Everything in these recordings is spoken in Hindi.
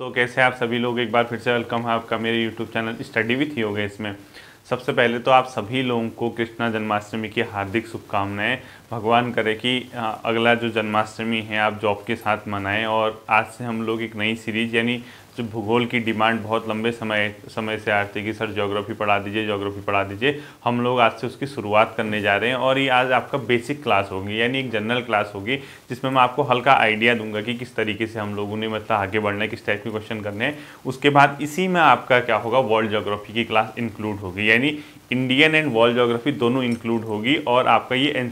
दोस्तों कैसे आप सभी लोग एक बार फिर से वेलकम है आपका मेरे यूट्यूब चैनल स्टडी विथ होगा इसमें सबसे पहले तो आप सभी लोगों को कृष्णा जन्माष्टमी की हार्दिक शुभकामनाएं भगवान करे कि अगला जो जन्माष्टमी है आप जॉब के साथ मनाएं और आज से हम लोग एक नई सीरीज यानी जो तो भूगोल की डिमांड बहुत लंबे समय समय से आ रही थी कि सर ज्योग्राफी पढ़ा दीजिए जोग्राफी पढ़ा दीजिए हम लोग आज से उसकी शुरुआत करने जा रहे हैं और ये आज आपका बेसिक क्लास होगी यानी एक जनरल क्लास होगी जिसमें मैं आपको हल्का आइडिया दूंगा कि किस तरीके से हम लोगों ने मतलब आगे बढ़ना है किस टाइप के क्वेश्चन करने हैं उसके बाद इसी में आपका क्या होगा वर्ल्ड जोग्राफी की क्लास इंक्लूड होगी यानी इंडियन एंड वर्ल्ड जोग्राफी दोनों इंक्लूड होगी और आपका ये एन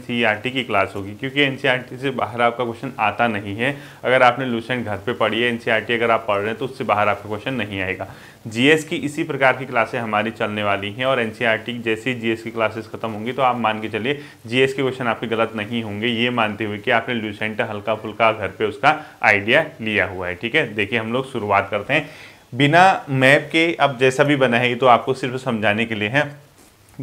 e की क्लास होगी क्योंकि एन e से बाहर आपका क्वेश्चन आता नहीं है अगर आपने लूसेंट घर पर पढ़ी है एन e अगर आप पढ़ रहे हैं तो उससे बाहर बाहर आपका क्वेश्चन नहीं आएगा जीएस की इसी प्रकार की क्लासें हमारी चलने वाली हैं और एनसीईआरटी जैसे ही जीएस की क्लासेस खत्म होंगी तो आप मान के चलिए जीएस के क्वेश्चन आपके गलत नहीं होंगे ये मानते हुए कि आपने ल्यूसेंटा हल्का फुल्का घर पर उसका आइडिया लिया हुआ है ठीक है देखिए हम लोग शुरुआत करते हैं बिना मैप के अब जैसा भी बना है तो आपको सिर्फ समझाने के लिए है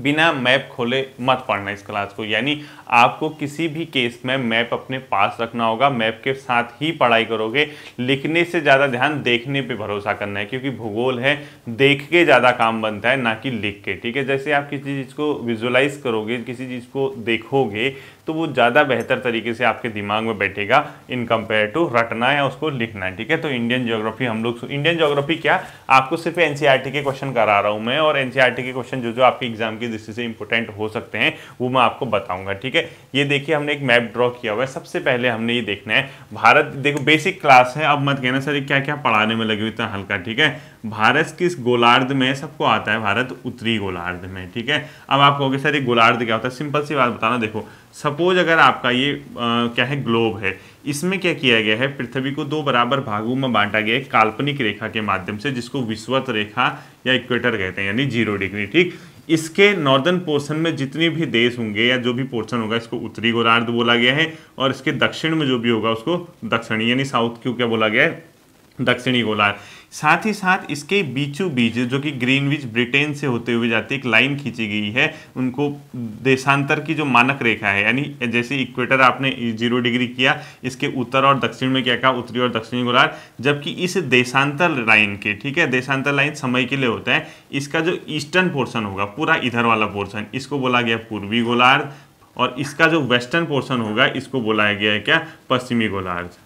बिना मैप खोले मत पढ़ना इस क्लास को यानी आपको किसी भी केस में मैप अपने पास रखना होगा मैप के साथ ही पढ़ाई करोगे लिखने से ज़्यादा ध्यान देखने पे भरोसा करना है क्योंकि भूगोल है देख के ज़्यादा काम बनता है ना कि लिख के ठीक है जैसे आप किसी चीज़ को विजुलाइज करोगे किसी चीज़ को देखोगे तो वो ज़्यादा बेहतर तरीके से आपके दिमाग में बैठेगा इन कंपेयर टू रटना या उसको लिखना ठीक है तो इंडियन ज्योग्राफी हम लोग इंडियन ज्योग्राफी क्या आपको सिर्फ एन e के क्वेश्चन करा रहा हूँ मैं और एन e के क्वेश्चन जो जो आपके एग्जाम की दृष्टि से इंपॉर्टेंट हो सकते हैं वो मैं आपको बताऊँगा ठीक है ठीक है ये देखिए हमने एक मैप ड्रॉ किया हुआ है सबसे पहले हमने ये देखना है भारत देखो बेसिक क्लास है अब मत कहना सर क्या क्या पढ़ाने में लगे इतना हल्का ठीक है भारत किस गोलार्ध में सबको आता है भारत उत्तरी गोलार्ध में ठीक है अब आप कहोगे सर ये गोलार्ध क्या होता है सिंपल सी बात बताना देखो सपोज अगर आपका ये आ, क्या है ग्लोब है इसमें क्या किया गया है पृथ्वी को दो बराबर भागों में बांटा गया है काल्पनिक रेखा के माध्यम से जिसको विश्वत रेखा या इक्वेटर कहते हैं यानी जीरो डिग्री ठीक इसके नॉर्दर्न पोर्शन में जितने भी देश होंगे या जो भी पोर्शन होगा इसको उत्तरी गोलार्ध बोला गया है और इसके दक्षिण में जो भी होगा उसको दक्षिणी यानी साउथ क्यों क्या बोला गया है दक्षिणी गोलार्ध साथ ही साथ इसके बीचू बीच जो कि ग्रीनविच ब्रिटेन से होते हुए जाती एक लाइन खींची गई है उनको देशांतर की जो मानक रेखा है यानी जैसे इक्वेटर आपने जीरो डिग्री किया इसके उत्तर और दक्षिण में क्या कहा उत्तरी और दक्षिणी गोलार्ध जबकि इस देशांतर लाइन के ठीक है देशांतर लाइन समय के लिए होता है इसका जो ईस्टर्न पोर्सन होगा पूरा इधर वाला पोर्सन इसको बोला गया पूर्वी गोलार्ध और इसका जो वेस्टर्न पोर्सन होगा इसको बोला गया है क्या पश्चिमी गोलार्ध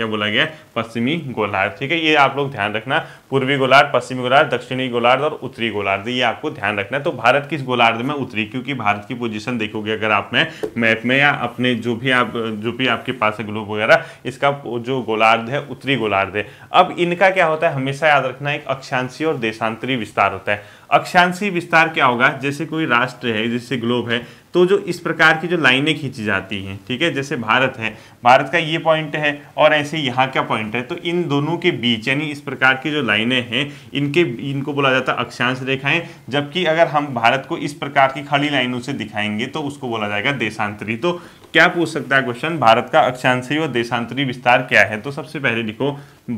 क्या बोला गया पश्चिमी गोलार्ध ठीक है ये आप लोग ध्यान रखना पूर्वी गोलार्ध पश्चिमी गोलार्ध दक्षिणी गोलार्ध और उत्तरी गोलार्ध ये आपको ध्यान रखना है तो भारत किस गोलार्ध में उत्तरी क्योंकि भारत की पोजिशन देखोगे अगर आप में मैप में या अपने जो भी आप जो भी आपके पास है ग्लोब वगैरह इसका जो गोलार्ध है उत्तरी गोलार्ध है अब इनका क्या होता है हमेशा याद रखना एक अक्षांशी और देशांतरी विस्तार होता है अक्षांशी विस्तार क्या होगा जैसे कोई राष्ट्र है जैसे ग्लोब है तो जो इस प्रकार की जो लाइनें खींची जाती हैं ठीक है जैसे भारत है भारत का ये पॉइंट है और ऐसे यहाँ का पॉइंट है तो इन दोनों के बीच यानी इस प्रकार की जो लाइनें हैं इनके इनको बोला जाता है अक्षांश रेखाएं जबकि अगर हम भारत को इस प्रकार की खड़ी लाइनों से दिखाएंगे तो उसको बोला जाएगा देशांतरी तो क्या पूछ सकता है क्वेश्चन भारत का अक्षांशी और देशांतरी विस्तार क्या है तो सबसे पहले लिखो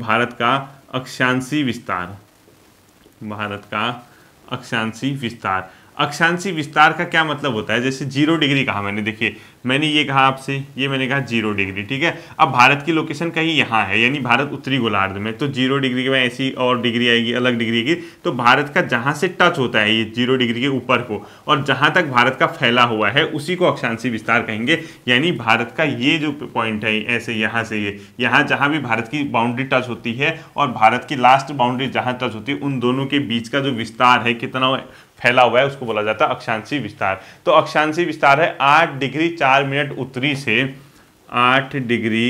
भारत का अक्षांशी विस्तार भारत का अक्षांशी विस्तार अक्षांशी विस्तार का क्या मतलब होता है जैसे जीरो डिग्री कहा मैंने देखिए मैंने ये कहा आपसे ये मैंने कहा जीरो डिग्री ठीक है अब भारत की लोकेशन कहीं यहाँ है यानी भारत उत्तरी गोलार्ध में तो जीरो डिग्री के बाद ऐसी और डिग्री आएगी अलग डिग्री की तो भारत का जहाँ से टच होता है ये जीरो डिग्री के ऊपर को और जहाँ तक भारत का फैला हुआ है उसी को अक्षांशी विस्तार कहेंगे यानी भारत का ये जो पॉइंट है ऐसे यहाँ से ये यहाँ जहाँ भी भारत की बाउंड्री टच होती है और भारत की लास्ट बाउंड्री जहाँ टच होती है उन दोनों के बीच का जो विस्तार है कितना फैला हुआ है उसको बोला जाता है अक्षांशी विस्तार तो अक्षांशी विस्तार है आठ डिग्री चार मिनट उत्तरी से आठ डिग्री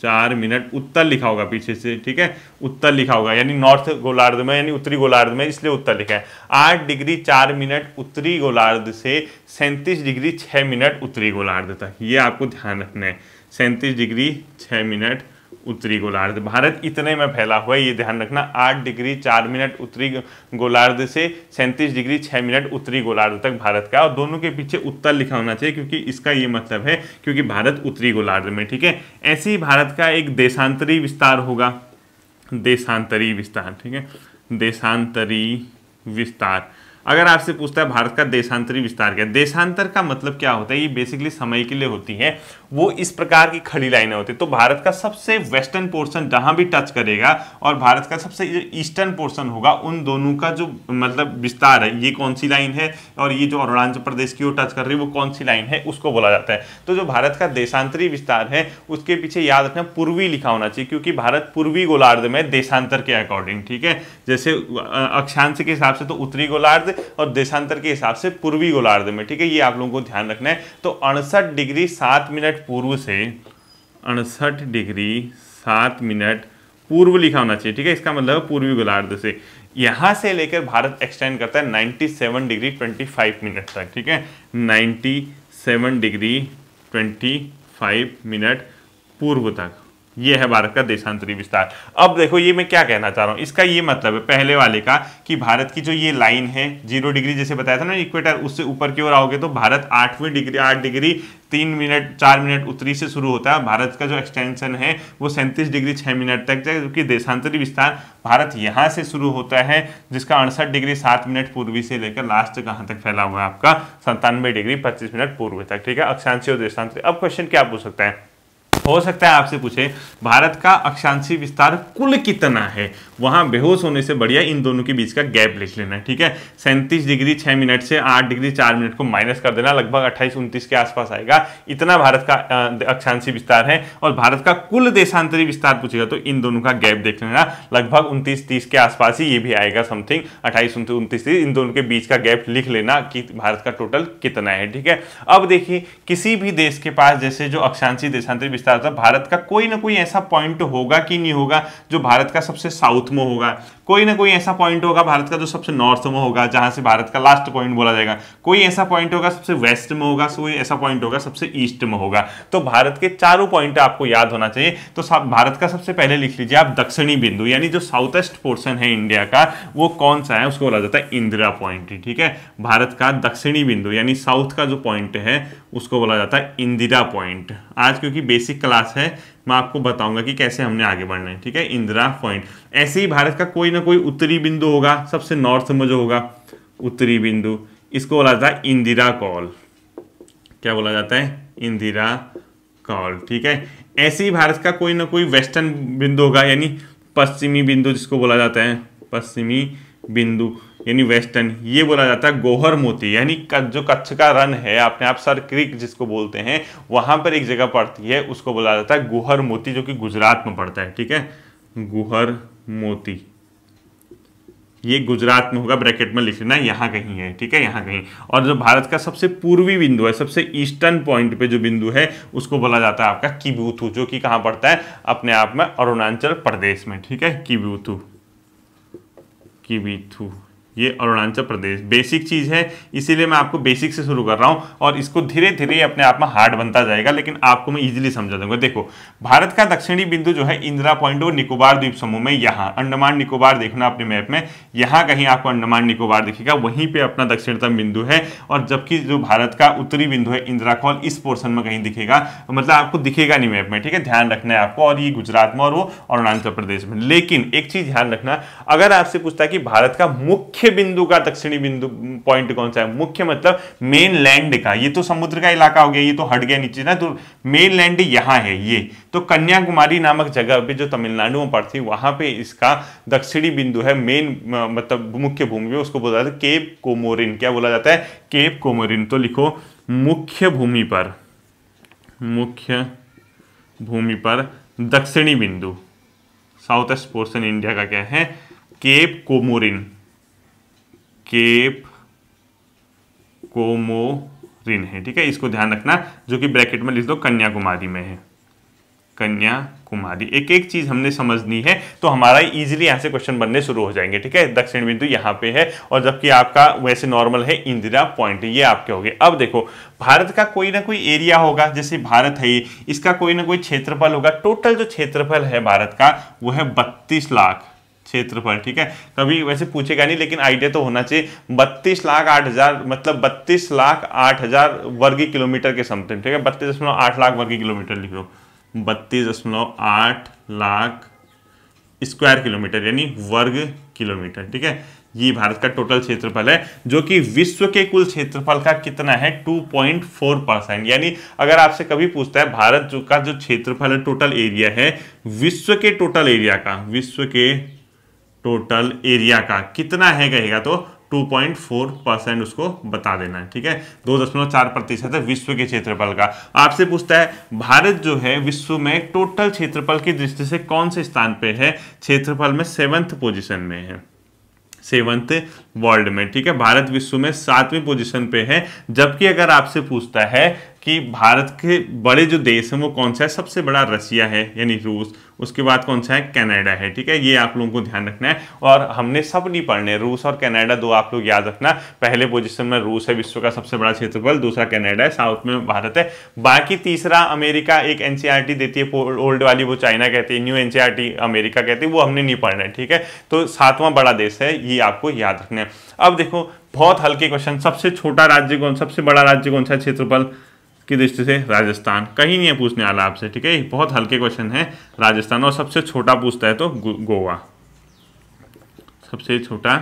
चार मिनट उत्तर लिखा होगा पीछे से ठीक है उत्तर लिखा होगा यानी नॉर्थ गोलार्ध में यानी उत्तरी गोलार्ध में इसलिए उत्तर लिखा है आठ डिग्री चार मिनट उत्तरी गोलार्ध से सैंतीस डिग्री छः मिनट उत्तरी गोलार्ध तक ये आपको ध्यान रखना है सैंतीस डिग्री छः मिनट उत्तरी गोलार्ध भारत इतने में फैला हुआ है ये ध्यान रखना आठ डिग्री चार मिनट उत्तरी गोलार्ध से सैंतीस डिग्री छः मिनट उत्तरी गोलार्ध तक भारत का और दोनों के पीछे उत्तर लिखा होना चाहिए क्योंकि इसका ये मतलब है क्योंकि भारत उत्तरी गोलार्ध में ठीक है ऐसे ही भारत का एक देशांतरी विस्तार होगा देशांतरी विस्तार ठीक है देशांतरी विस्तार अगर आपसे पूछता है भारत का देशांतरी विस्तार क्या देशांतर का मतलब क्या होता है ये बेसिकली समय के लिए होती है वो इस प्रकार की खड़ी लाइनें होती है तो भारत का सबसे वेस्टर्न पोर्शन जहां भी टच करेगा और भारत का सबसे ईस्टर्न पोर्शन होगा उन दोनों का जो मतलब विस्तार है ये कौन सी लाइन है और ये जो अरुणाचल प्रदेश की ओर टच कर रही है वो कौन सी लाइन है उसको बोला जाता है तो जो भारत का देशांतरी विस्तार है उसके पीछे याद रखना पूर्वी लिखा होना चाहिए क्योंकि भारत पूर्वी गोलार्ध में देशांतर के अकॉर्डिंग ठीक है जैसे अक्षांश के हिसाब से तो उत्तरी गोलार्ध और देशांतर के हिसाब से पूर्वी गोलार्ध में ठीक है ये आप लोगों को ध्यान रखना है तो अड़सठ डिग्री सात मिनट पूर्व से अड़सठ डिग्री सात मिनट पूर्व लिखा होना चाहिए ठीक है इसका मतलब पूर्वी गोलार्ध से यहां से लेकर भारत एक्सटेंड करता है 97 डिग्री 25 मिनट तक ठीक है 97 डिग्री 25 मिनट पूर्व तक ये है भारत का देशांतरी विस्तार अब देखो ये मैं क्या कहना चाह रहा हूँ इसका ये मतलब है पहले वाले का कि भारत की जो ये लाइन है जीरो डिग्री जैसे बताया था ना इक्वेटर उससे ऊपर की ओर आओगे तो भारत आठवीं डिग्री आठ डिग्री तीन मिनट चार मिनट उत्तरी से शुरू होता है भारत का जो एक्सटेंशन है वो सैंतीस डिग्री छः मिनट तक जाए क्योंकि देशांतरी विस्तार भारत यहाँ से शुरू होता है जिसका अड़सठ डिग्री सात मिनट पूर्वी से लेकर लास्ट कहाँ तक फैला हुआ है आपका संतानवे डिग्री पच्चीस मिनट पूर्व तक ठीक है अक्षांशी और देशांतरी अब क्वेश्चन क्या पूछ सकते हैं हो सकता है आपसे पूछे भारत का अक्षांशी विस्तार कुल कितना है वहां बेहोश होने से बढ़िया इन दोनों के बीच का गैप लिख लेना ठीक है सैंतीस डिग्री छह मिनट से आठ डिग्री चार मिनट को माइनस कर देना लगभग अट्ठाईस उन्तीस के आसपास आएगा इतना भारत का अक्षांशी विस्तार है और भारत का कुल देशांतरी विस्तार पूछेगा तो इन दोनों का गैप देख लेना लगभग उन्तीस तीस के आसपास ही ये भी आएगा समथिंग अट्ठाईस उन्तीस तीस इन दोनों के बीच का गैप लिख लेना कि भारत का टोटल कितना है ठीक है अब देखिए किसी भी देश के पास जैसे जो अक्षांशी देशांतरी विस्तार ज़्यादा भारत का कोई ना कोई ऐसा पॉइंट होगा कि नहीं होगा जो भारत का सबसे साउथ में होगा कोई ना कोई ऐसा पॉइंट होगा भारत का जो सबसे नॉर्थ में होगा जहां से भारत का लास्ट पॉइंट बोला जाएगा कोई ऐसा पॉइंट होगा सबसे वेस्ट में होगा कोई ऐसा पॉइंट होगा सबसे ईस्ट में होगा तो भारत के चारों पॉइंट आपको याद होना चाहिए तो भारत का सबसे पहले लिख लीजिए आप दक्षिणी बिंदु यानी जो साउथेस्ट पोर्सन है इंडिया का वो कौन सा है उसको बोला जाता है इंदिरा पॉइंट ठीक है भारत का दक्षिणी बिंदु यानी साउथ का जो पॉइंट है उसको बोला जाता है इंदिरा पॉइंट आज क्योंकि बेसिक क्लास है मैं आपको बताऊंगा कि कैसे हमने आगे बढ़ना है ठीक है इंदिरा पॉइंट ऐसे ही भारत का कोई ना कोई उत्तरी बिंदु होगा सबसे नॉर्थ में जो होगा उत्तरी बिंदु इसको बोला जाता है इंदिरा कॉल क्या बोला जाता है इंदिरा कॉल ठीक है ऐसे ही भारत का कोई ना कोई वेस्टर्न बिंदु होगा यानी पश्चिमी बिंदु जिसको बोला जाता है पश्चिमी बिंदु यानी वेस्टर्न ये बोला जाता है गोहर मोती यानी जो कच्छ का रन है अपने आप सर क्रिक जिसको बोलते हैं वहां पर एक जगह पड़ती है उसको बोला जाता है गुहर मोती जो कि गुजरात में पड़ता है ठीक है गुहर मोती ये गुजरात में होगा ब्रैकेट में लिख लेना यहाँ कहीं है ठीक है यहाँ कहीं और जो भारत का सबसे पूर्वी बिंदु है सबसे ईस्टर्न पॉइंट पे जो बिंदु है उसको बोला जाता है आपका किबूथू जो कि कहाँ पड़ता है अपने आप में अरुणाचल प्रदेश में ठीक है किबूथू किबीथू ये अरुणाचल प्रदेश बेसिक चीज़ है इसीलिए मैं आपको बेसिक से शुरू कर रहा हूँ और इसको धीरे धीरे अपने आप में हार्ड बनता जाएगा लेकिन आपको मैं इजीली समझा दूंगा देखो भारत का दक्षिणी बिंदु जो है इंदिरा पॉइंट और निकोबार द्वीप समूह में यहाँ अंडमान निकोबार देखना अपने मैप में यहाँ कहीं आपको अंडमान निकोबार दिखेगा वहीं पर अपना दक्षिणतम बिंदु है और जबकि जो भारत का उत्तरी बिंदु है इंदिरा कॉल इस पोर्सन में कहीं दिखेगा मतलब आपको दिखेगा नहीं मैप में ठीक है ध्यान रखना है आपको और ये गुजरात में और वो अरुणाचल प्रदेश में लेकिन एक चीज़ ध्यान रखना अगर आपसे पूछता है कि भारत का मुख्य मुख्य बिंदु का दक्षिणी बिंदु पॉइंट कौन सा है मुख्य मतलब मेन लैंड का ये तो समुद्र का इलाका हो गया ये तो हट गया नीचे ना तो मेन लैंड यहाँ है ये तो कन्याकुमारी नामक जगह पे जो तमिलनाडु में पड़ती है वहां पे इसका दक्षिणी बिंदु है मेन मतलब मुख्य भूमि पे उसको बोला जाता है केप कोमोरिन क्या बोला जाता है केप कोमोरिन तो लिखो मुख्य भूमि पर मुख्य भूमि पर दक्षिणी बिंदु साउथ ईस्ट पोर्सन इंडिया का क्या है केप कोमोरिन केप कोमोरिन है ठीक है इसको ध्यान रखना जो कि ब्रैकेट में लिख दो कन्याकुमारी में है कन्याकुमारी एक एक चीज हमने समझनी है तो हमारा इजीली यहां से क्वेश्चन बनने शुरू हो जाएंगे ठीक है दक्षिण बिंदु यहां पे है और जबकि आपका वैसे नॉर्मल है इंदिरा पॉइंट ये आपके हो गए अब देखो भारत का कोई ना कोई एरिया होगा जैसे भारत है इसका कोई ना कोई क्षेत्रफल होगा टोटल जो क्षेत्रफल है भारत का वो है बत्तीस लाख क्षेत्रफल ठीक है कभी वैसे पूछेगा नहीं लेकिन आइडिया तो होना चाहिए बत्तीस लाख आठ हजार मतलब बत्तीस लाख आठ हजार वर्ग किलोमीटर के समथिंग ठीक है बत्तीस दशमलव आठ लाख वर्ग किलोमीटर लिख लो बत्तीस दशमलव आठ लाख स्क्वायर किलोमीटर यानी वर्ग किलोमीटर ठीक है ये भारत का टोटल क्षेत्रफल है जो कि विश्व के कुल क्षेत्रफल का कितना है 2.4 परसेंट यानी अगर आपसे कभी पूछता है भारत जो का जो क्षेत्रफल है टोटल एरिया है विश्व के टोटल एरिया का विश्व के टोटल एरिया का कितना है कहेगा तो 2.4 परसेंट उसको बता देना है ठीक है दो दशमलव चार प्रतिशत है विश्व के क्षेत्रफल का आपसे पूछता है भारत जो है विश्व में टोटल क्षेत्रफल की दृष्टि से कौन से स्थान पे है क्षेत्रफल में सेवंथ पोजीशन में है सेवंथ वर्ल्ड में ठीक है भारत विश्व में सातवीं पोजीशन पे है जबकि अगर आपसे पूछता है कि भारत के बड़े जो देश हैं वो कौन सा है सबसे बड़ा रसिया है यानी रूस उसके बाद कौन सा है कनाडा है ठीक है ये आप लोगों को ध्यान रखना है और हमने सब नहीं पढ़ने रूस और कनाडा दो आप लोग याद रखना पहले पोजीशन में रूस है विश्व का सबसे बड़ा क्षेत्रफल दूसरा कनाडा है साउथ में भारत है बाकी तीसरा अमेरिका एक एन e देती है ओल्ड वाली वो चाइना कहती है न्यू एन e अमेरिका कहती है वो हमने नहीं पढ़ना है ठीक है तो सातवां बड़ा देश है ये आपको याद रखना है अब देखो बहुत हल्के क्वेश्चन सबसे छोटा राज्य कौन सबसे बड़ा राज्य कौन सा क्षेत्रफल की दृष्टि से राजस्थान कहीं नहीं है पूछने वाला आपसे ठीक है बहुत हल्के क्वेश्चन है राजस्थान और सबसे छोटा पूछता है तो गोवा सबसे छोटा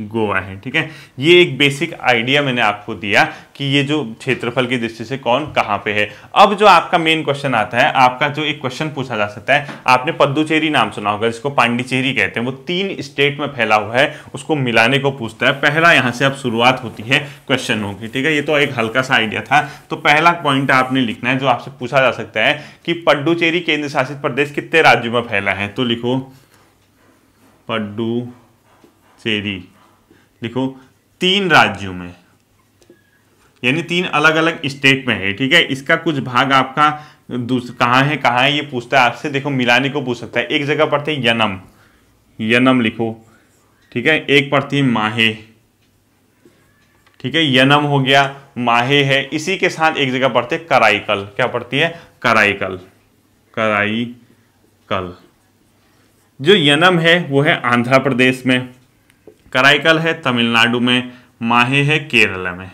गोवा है ठीक है ये एक बेसिक आइडिया मैंने आपको दिया कि ये जो क्षेत्रफल की दृष्टि से कौन कहाँ पे है अब जो आपका मेन क्वेश्चन आता है आपका जो एक क्वेश्चन पूछा जा सकता है आपने पद्दुचेरी नाम सुना होगा जिसको पांडिचेरी कहते हैं वो तीन स्टेट में फैला हुआ है उसको मिलाने को पूछता है पहला यहाँ से अब शुरुआत होती है क्वेश्चनों की ठीक है ये तो एक हल्का सा आइडिया था तो पहला पॉइंट आपने लिखना है जो आपसे पूछा जा सकता है कि पड्डुचेरी केंद्र शासित प्रदेश कितने राज्यों में फैला है तो लिखो पड्डू चेरी लिखो तीन राज्यों में यानी तीन अलग अलग स्टेट में है ठीक है इसका कुछ भाग आपका कहाँ है कहाँ है ये पूछता है आपसे देखो मिलाने को पूछ सकता है एक जगह पढ़ते हैं यनम यनम लिखो ठीक है एक पढ़ती माहे ठीक है यनम हो गया माहे है इसी के साथ एक जगह पढ़ते हैं कराईकल क्या पढ़ती है कराईकल कराईकल जो यनम है वो है आंध्र प्रदेश में कराइकल है तमिलनाडु में माहे है केरल में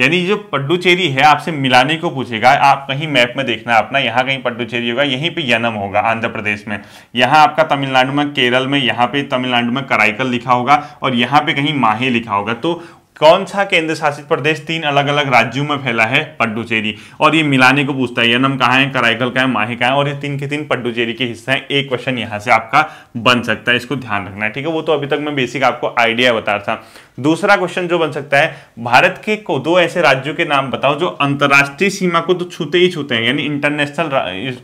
यानी जो पड्डुचेरी है आपसे मिलाने को पूछेगा आप कहीं मैप में देखना अपना यहाँ कहीं पड्डुचेरी होगा यहीं पे यनम होगा आंध्र प्रदेश में यहाँ आपका तमिलनाडु में केरल में यहाँ पे तमिलनाडु में कराइकल लिखा होगा और यहाँ पे कहीं माहे लिखा होगा तो कौन सा केंद्र शासित प्रदेश तीन अलग अलग राज्यों में फैला है पड्डुचेरी और ये मिलाने को पूछता है यनम कहाँ है कराईकल का है माहे का है और ये तीन के तीन पड्डुचेरी के हिस्से हैं एक क्वेश्चन यहाँ से आपका बन सकता है इसको ध्यान रखना है ठीक है वो तो अभी तक मैं बेसिक आपको आइडिया बता रहा था दूसरा क्वेश्चन जो बन सकता है भारत के को दो ऐसे राज्यों के नाम बताओ जो अंतर्राष्ट्रीय सीमा को तो छूते ही छूते हैं यानी इंटरनेशनल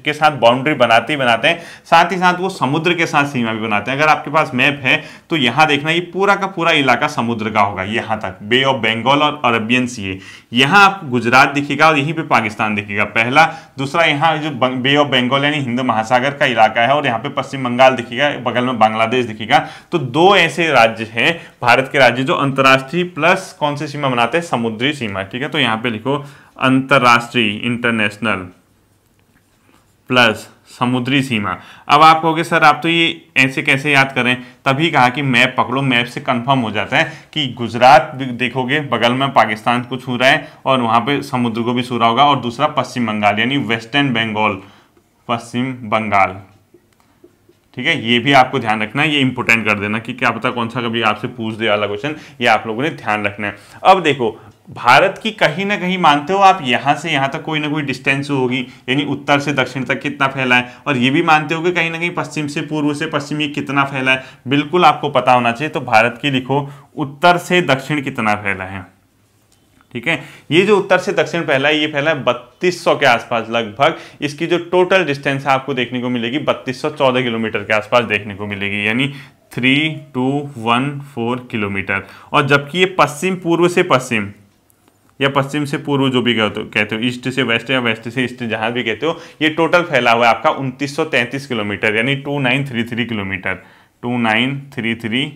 के साथ बाउंड्री बनाते ही बनाते हैं साथ ही साथ वो समुद्र के साथ सीमा भी बनाते हैं अगर आपके पास मैप है तो यहाँ देखना ये पूरा का पूरा इलाका समुद्र का होगा यहाँ तक बे ऑफ बंगाल और अरबियन सी यहाँ आप गुजरात दिखेगा और यहीं पर पाकिस्तान दिखेगा पहला दूसरा यहाँ जो बे ऑफ बंगाल यानी हिंद महासागर का इलाका है और यहाँ पे पश्चिम बंगाल दिखेगा बगल में बांग्लादेश दिखेगा तो दो ऐसे राज्य हैं भारत के राज्य जो अंतर्राष्ट्रीय प्लस कौन सी सीमा बनाते हैं समुद्री सीमा ठीक है तो यहां पे लिखो अंतर्राष्ट्रीय इंटरनेशनल प्लस समुद्री सीमा अब आप कहोगे सर आप तो ये ऐसे कैसे याद करें तभी कहा कि मैप पकड़ो मैप से कंफर्म हो जाता है कि गुजरात देखोगे बगल में पाकिस्तान को छू रहा है और वहां पे समुद्र को भी छू रहा होगा और दूसरा पश्चिम बंगाल यानी वेस्टर्न बंगाल पश्चिम बंगाल ठीक है ये भी आपको ध्यान रखना है ये इंपोर्टेंट कर देना कि क्या पता कौन सा कभी आपसे पूछ दे वाला क्वेश्चन ये आप लोगों ने ध्यान रखना है अब देखो भारत की कहीं ना कहीं मानते हो आप यहाँ से यहाँ तक कोई ना कोई डिस्टेंस होगी यानी उत्तर से दक्षिण तक कितना फैला है और ये भी मानते हो कि कहीं ना कहीं पश्चिम से पूर्व से पश्चिम ये कितना फैला है बिल्कुल आपको पता होना चाहिए तो भारत की लिखो उत्तर से दक्षिण कितना फैला है ठीक है ये जो उत्तर से दक्षिण फैला है ये फैला है बत्तीस के आसपास लगभग इसकी जो टोटल डिस्टेंस है आपको देखने को मिलेगी 3214 किलोमीटर के आसपास देखने को मिलेगी यानी three two one four kilometre और जबकि ये पश्चिम पूर्व से पश्चिम या पश्चिम से पूर्व जो भी कहते हो ईस्ट से वेस्ट या वेस्ट से ईस्ट जहां भी कहते हो ये टोटल फैला हुआ है आपका उन्तीस किलोमीटर यानी two kilometre two nine three three